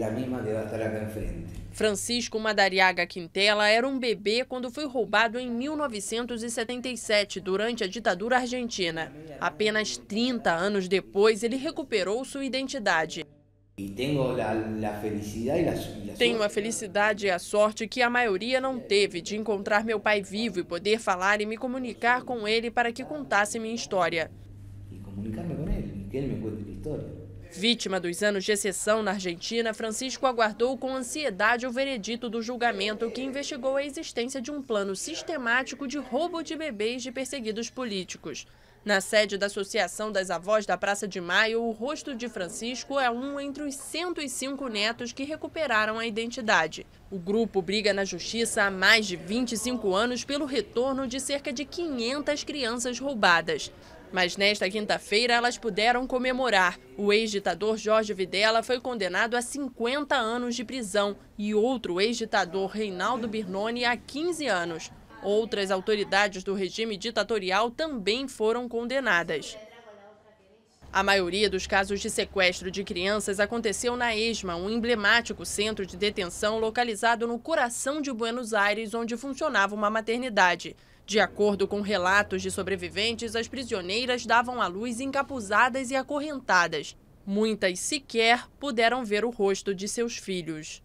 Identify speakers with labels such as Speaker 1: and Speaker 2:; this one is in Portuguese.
Speaker 1: é a mesma que va a estar
Speaker 2: Francisco Madariaga Quintela era um bebê quando foi roubado em 1977, durante a ditadura argentina. Apenas 30 anos depois, ele recuperou sua identidade. Tenho a felicidade e a sorte que a maioria não teve de encontrar meu pai vivo e poder falar e me comunicar com ele para que contasse minha história.
Speaker 3: E comunicar-me com ele, que ele me conte minha história.
Speaker 2: Vítima dos anos de exceção na Argentina, Francisco aguardou com ansiedade o veredito do julgamento que investigou a existência de um plano sistemático de roubo de bebês de perseguidos políticos. Na sede da Associação das Avós da Praça de Maio, o rosto de Francisco é um entre os 105 netos que recuperaram a identidade. O grupo briga na justiça há mais de 25 anos pelo retorno de cerca de 500 crianças roubadas. Mas nesta quinta-feira elas puderam comemorar. O ex-ditador Jorge Videla foi condenado a 50 anos de prisão e outro ex-ditador Reinaldo Birnone a 15 anos. Outras autoridades do regime ditatorial também foram condenadas. A maioria dos casos de sequestro de crianças aconteceu na ESMA, um emblemático centro de detenção localizado no coração de Buenos Aires, onde funcionava uma maternidade. De acordo com relatos de sobreviventes, as prisioneiras davam à luz encapuzadas e acorrentadas. Muitas sequer puderam ver o rosto de seus filhos.